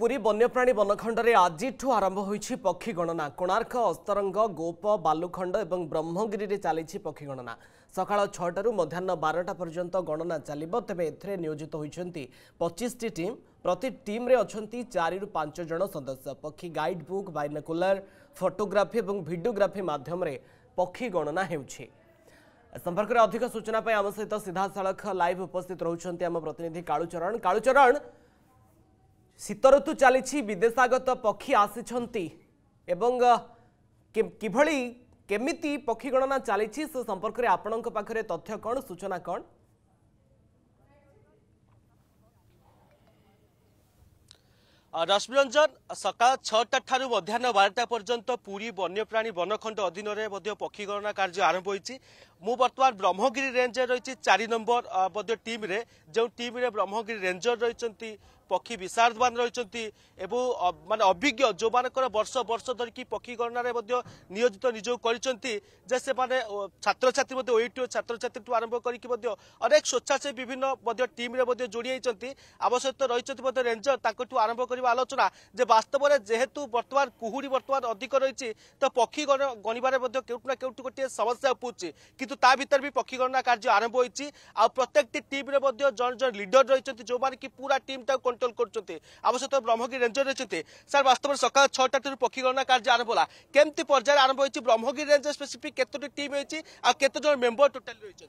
ପୁରୀ ବନ୍ୟପ୍ରାଣୀ ବନଖଣ୍ଡରେ ଆଜିଠୁ ଆରମ୍ଭ ହୋଇଛି ପକ୍ଷୀ ଗଣନା କୋଣାର୍କ ଅସ୍ତରଙ୍ଗ ଗୋପ ବାଲୁଖଣ୍ଡ ଏବଂ ବ୍ରହ୍ମଗିରିରେ ଚାଲିଛି ପକ୍ଷୀ ଗଣନା ସକାଳ ଛଅଟାରୁ ମଧ୍ୟାହ୍ନ ବାରଟା ପର୍ଯ୍ୟନ୍ତ ଗଣନା ଚାଲିବ ତେବେ ଏଥିରେ ନିୟୋଜିତ ହୋଇଛନ୍ତି ପଚିଶଟି ଟିମ୍ ପ୍ରତି ଟିମ୍ରେ ଅଛନ୍ତି ଚାରିରୁ ପାଞ୍ଚ ଜଣ ସଦସ୍ୟ ପକ୍ଷୀ ଗାଇଡ୍ ବୁକ୍ ବାଇନକୁଲାର ଫଟୋଗ୍ରାଫି ଏବଂ ଭିଡ଼ିଓଗ୍ରାଫି ମାଧ୍ୟମରେ ପକ୍ଷୀ ଗଣନା ହେଉଛି ସମ୍ପର୍କରେ ଅଧିକ ସୂଚନା ପାଇଁ ଆମ ସହିତ ସିଧାସଳଖ ଲାଇଭ୍ ଉପସ୍ଥିତ ରହୁଛନ୍ତି ଆମ ପ୍ରତିନିଧି କାଳୁଚରଣ କାଳୁଚରଣ ଶୀତ ଋତୁ ଚାଲିଛି ବିଦେଶାଗତ ପକ୍ଷୀ ଆସିଛନ୍ତି ଏବଂ କିଭଳି କେମିତି ପକ୍ଷୀ ଗଣନା ଚାଲିଛି ସେ ସମ୍ପର୍କରେ ଆପଣଙ୍କ ପାଖରେ ତଥ୍ୟ କ'ଣ ସୂଚନା କ'ଣ ରଶ୍ମିରଞ୍ଜନ ସକାଳ ଛଅଟା ଠାରୁ ମଧ୍ୟାହ୍ନ ବାରଟା ପର୍ଯ୍ୟନ୍ତ ପୁରୀ ବନ୍ୟପ୍ରାଣୀ ବନଖଣ୍ଡ ଅଧୀନରେ ମଧ୍ୟ ପକ୍ଷୀ ଗଣନା କାର୍ଯ୍ୟ ଆରମ୍ଭ ହୋଇଛି ମୁଁ ବର୍ତ୍ତମାନ ବ୍ରହ୍ମଗିରି ରେଞ୍ଜରେ ରହିଛି ଚାରି ନମ୍ବର ମଧ୍ୟ ଟିମ୍ରେ ଯେଉଁ ଟିମ୍ରେ ବ୍ରହ୍ମଗିରି ରେଞ୍ଜର ରହିଛନ୍ତି ପକ୍ଷୀ ବିଶାରଦବାନ ରହିଛନ୍ତି ଏବଂ ମାନେ ଅଭିଜ୍ଞ ଯେଉଁମାନଙ୍କର ବର୍ଷ ବର୍ଷ ଧରିକି ପକ୍ଷୀ ଗଣନାରେ ମଧ୍ୟ ନିୟୋଜିତ ନିଜକୁ କରିଛନ୍ତି ଯେ ସେମାନେ ଛାତ୍ରଛାତ୍ରୀ ମଧ୍ୟ ଓଇଟି ଓ ଛାତ୍ରଛାତ୍ରୀଠୁ ଆରମ୍ଭ କରିକି ମଧ୍ୟ ଅନେକ ସ୍ୱେଚ୍ଛାସେବୀ ବିଭିନ୍ନ ମଧ୍ୟ ଟିମ୍ରେ ମଧ୍ୟ ଯୋଡ଼ି ହୋଇଛନ୍ତି ଆମ ସହିତ ରହିଛନ୍ତି ମଧ୍ୟ ରେଞ୍ଜର ତାଙ୍କଠୁ ଆରମ୍ଭ କରିବା ଆଲୋଚନା ଯେ ବାସ୍ତବରେ ଯେହେତୁ ବର୍ତ୍ତମାନ କୁହୁଡ଼ି ବର୍ତ୍ତମାନ ଅଧିକ ରହିଛି ତ ପକ୍ଷୀ ଗଣିବାରେ ମଧ୍ୟ କେଉଁଠୁ ନା କେଉଁଠୁ ଗୋଟିଏ ସମସ୍ୟା ଉପୁଛି কিন্তু তা ভিতরে বি পক্ষী গণনা কার্য আরম্ভ হয়েছে আত্যেকটি টিম্রে জন জন লিডর রয়েছেন যে কি পুরা টিমটা কন্ট্রোল করছেন আবশ্যক ব্রহ্মগিরি রেঞ্জর রয়েছেন স্যার বাস্তব সকাল ছটা ঠার পক্ষী গণনা কার্য আরম্ভ হল কেমতি পর্যায়ে আরম্ভ হয়েছে ব্রহ্মগিরি রেঞ্জর স্পেসিফিক কতটি টিম হয়েছে আতজন মেম্বর টোটাল রয়েছেন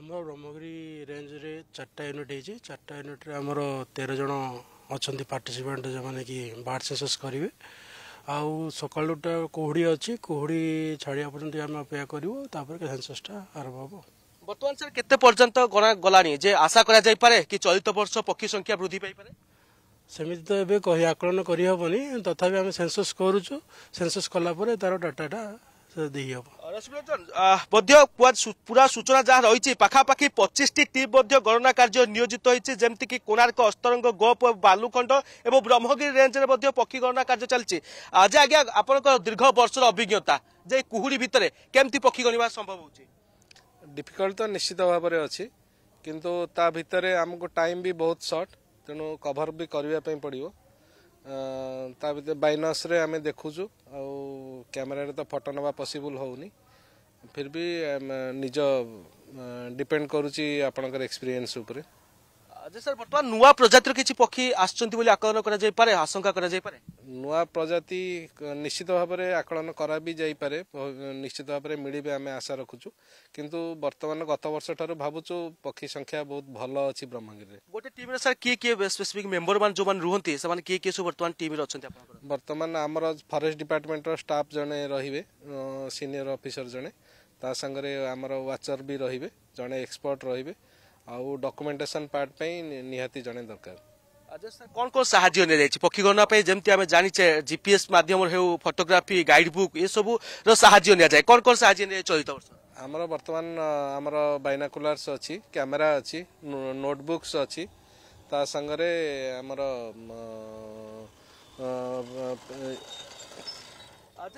ଆମର ବ୍ରହ୍ମଗିରି ରେଞ୍ଜରେ ଚାରିଟା ୟୁନିଟ୍ ହେଇଛି ଚାରିଟା ୟୁନିଟ୍ରେ আমার তেরো জন ଅଛନ୍ତି ପାର୍ଟିସିପାଣ୍ଟ ଯେଉଁମାନେ କି ବାର୍ଡ଼ ସେସସ୍ କରିବେ ଆଉ ସକାଳୁଟା କୁହୁଡ଼ି ଅଛି କୁହୁଡ଼ି ଛାଡ଼ିବା ପର୍ଯ୍ୟନ୍ତ ଆମେ ଅପେକ୍ଷା କରିବୁ ତାପରେ ଧ୍ୟାନଚେଷ୍ଟା ଆରମ୍ଭ ହେବ ବର୍ତ୍ତମାନ ସାର୍ କେତେ ପର୍ଯ୍ୟନ୍ତ ଗଲାଣି ଯେ ଆଶା କରାଯାଇପାରେ କି ଚଳିତ ବର୍ଷ ପକ୍ଷୀ ସଂଖ୍ୟା ବୃଦ୍ଧି ପାଇପାରେ ସେମିତି ତ ଏବେ କହି ଆକଳନ କରିହେବନି ତଥାପି ଆମେ ସେନ୍ସସ୍ କରୁଛୁ ସେନ୍ସସ୍ କଲା ପରେ ତାର ଡାଟାଟା ଦେଇହେବ রশ্মিরঞ্জন মধ্য পুরা সূচনা যা রয়েছে পাখাপাখি পঁচিশটি টিম মধ্য গণনা কার্য নিয়োজিত হয়েছে যেমিকি কোণার্ক অস্তরঙ্গ গোপ বালুখণ্ড এবং ব্রহ্মগিরি রেঞ্জরে মধ্য পক্ষী গণনা কার্য চলছে যে আজ্ঞা আপনার দীর্ঘ বর্ষর অভিজ্ঞতা যে কুহুড়ি ভিতরে কেমতি পক্ষী গণিবা সম্ভব হচ্ছে ডিফিকল্ট তো নিশ্চিত ভাবে অছি কিন্তু তা ভিতরে আমি টাইম বি বহুত সর্ট তেণু কভর বি করা পড়ব ତା ଭିତରେ ବାଇନସ୍ରେ ଆମେ ଦେଖୁଛୁ ଆଉ କ୍ୟାମେରାରେ ତ ଫଟୋ ନେବା ପସିବୁଲ୍ ହେଉନି ଫିର୍ ବି ନିଜ ଡିପେଣ୍ଡ କରୁଛି ଆପଣଙ୍କର ଏକ୍ସପିରିଏନ୍ସ ଉପରେ ଯେ ସାର୍ ବର୍ତ୍ତମାନ ନୂଆ ପ୍ରଜାତିର କିଛି ପକ୍ଷୀ ଆସୁଛନ୍ତି ବୋଲି ଆକଳନ କରାଯାଇପାରେ ଆଶଙ୍କା କରାଯାଇପାରେ ନୂଆ ପ୍ରଜାତି ନିଶ୍ଚିତ ଭାବରେ ଆକଳନ କରା ବି ଯାଇପାରେ ନିଶ୍ଚିତ ଭାବରେ ମିଳିବେ ଆମେ ଆଶା ରଖୁଛୁ କିନ୍ତୁ ବର୍ତ୍ତମାନ ଗତ ବର୍ଷ ଠାରୁ ଭାବୁଛୁ ପକ୍ଷୀ ସଂଖ୍ୟା ବହୁତ ଭଲ ଅଛି ବ୍ରହ୍ମଗିରିରେ ଗୋଟେ ଟିମ୍ରେ ସାର୍ କିଏ କିଏ ସ୍ପେସିଫିକ୍ ମେମ୍ବରମାନେ ଯେଉଁମାନେ ରୁହନ୍ତି ସେମାନେ କିଏ କିଏ ସବୁ ବର୍ତ୍ତମାନ ଟିମ୍ରେ ଅଛନ୍ତି ଆପଣଙ୍କର ବର୍ତ୍ତମାନ ଆମର ଫରେଷ୍ଟ ଡିପାର୍ଟମେଣ୍ଟର ଷ୍ଟାଫ୍ ଜଣେ ରହିବେ ସିନିୟର ଅଫିସର ଜଣେ ତା ସାଙ୍ଗରେ ଆମର ୱାଚର୍ ବି ରହିବେ ଜଣେ ଏକ୍ସପର୍ଟ ରହିବେ ଆଉ ଡକ୍ୟୁମେଣ୍ଟେସନ୍ ପାର୍ଟ ପାଇଁ ନିହାତି ଜଣେ ଦରକାର କ'ଣ କ'ଣ ସାହାଯ୍ୟ ନିଆଯାଇଛି ପକ୍ଷୀ ଗଣନା ପାଇଁ ଯେମିତି ଆମେ ଜାଣିଛେ ଜିପିଏସ୍ ମାଧ୍ୟମରେ ହେଉ ଫଟୋଗ୍ରାଫି ଗାଇଡ଼ବୁକ୍ ଏସବୁର ସାହାଯ୍ୟ ନିଆଯାଏ କ'ଣ କ'ଣ ସାହାଯ୍ୟ ନିଆଯାଏ ଚଳିତ ବର୍ଷ ଆମର ବର୍ତ୍ତମାନ ଆମର ବାଇନାକୁଲାର୍ସ ଅଛି କ୍ୟାମେରା ଅଛି ନୋଟବୁକ୍ସ ଅଛି ତା ସାଙ୍ଗରେ ଆମର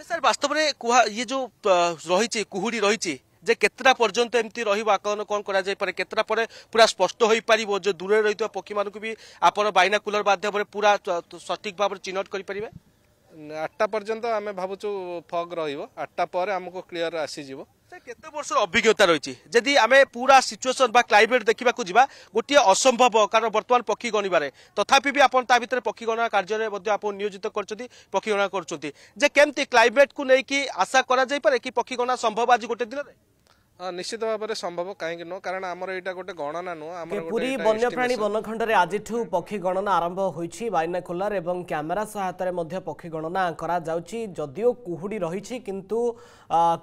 স্যার বাস্তবরে কুহা ইয়ে যে রয়েছে কুহুড়ি রয়েছে যে কেতটা পর্যন্ত এমতি রহব আকলন কম করা যাইপরে কেতটা পরে পুরা স্পষ্ট হয়ে পারিব যে দূরে রয়েছে পক্ষী মানুষ বি আপনার বাইনাকুলার মাধ্যমে পুরা সঠিক ভাবে চিহ্নট করে পারিবে আটটা পর্যন্ত আমি ভাবুছু ফগ রহব আটটা পরে আমি ক্লিয়ার আসিযোগ কেতে বর্ষর অভিজ্ঞতা রয়েছে যদি আমি পুরা সিচুয়েসন বা ক্লাইমেট দেখা যা গোটিয়ে অসম্ভব কারণ বর্তমান পক্ষী গণবার তথাপি বি আপনার তা ভিতরে পক্ষী গণনা কার্যরে আপনার নিয়োজিত করছেন পক্ষী গণনা করছেন যে কেমতি ক্লাইমেট কু নেই আশা করা যাই পারে কি পক্ষী গণনা সম্ভব আজ গোটে দিনের ନିଶ୍ଚିତ ଭାବରେ ସମ୍ଭବ କାହିଁକି ନୁହଁ କାରଣ ଆମର ଏଇଟା ଗୋଟେ ଗଣନା ନୁହଁ ଆମର ପୁରୀ ବନ୍ୟପ୍ରାଣୀ ବନଖଣ୍ଡରେ ଆଜିଠୁ ପକ୍ଷୀ ଗଣନା ଆରମ୍ଭ ହୋଇଛି ବାଇନାକୁଲାର ଏବଂ କ୍ୟାମେରା ସହାୟତାରେ ମଧ୍ୟ ପକ୍ଷୀ ଗଣନା କରାଯାଉଛି ଯଦିଓ କୁହୁଡ଼ି ରହିଛି କିନ୍ତୁ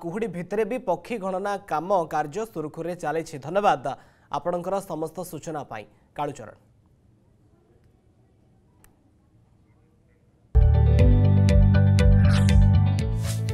କୁହୁଡ଼ି ଭିତରେ ବି ପକ୍ଷୀ ଗଣନା କାମ କାର୍ଯ୍ୟ ସୁରୁଖୁରୁରେ ଚାଲିଛି ଧନ୍ୟବାଦ ଆପଣଙ୍କର ସମସ୍ତ ସୂଚନା ପାଇଁ କାଳୁଚରଣ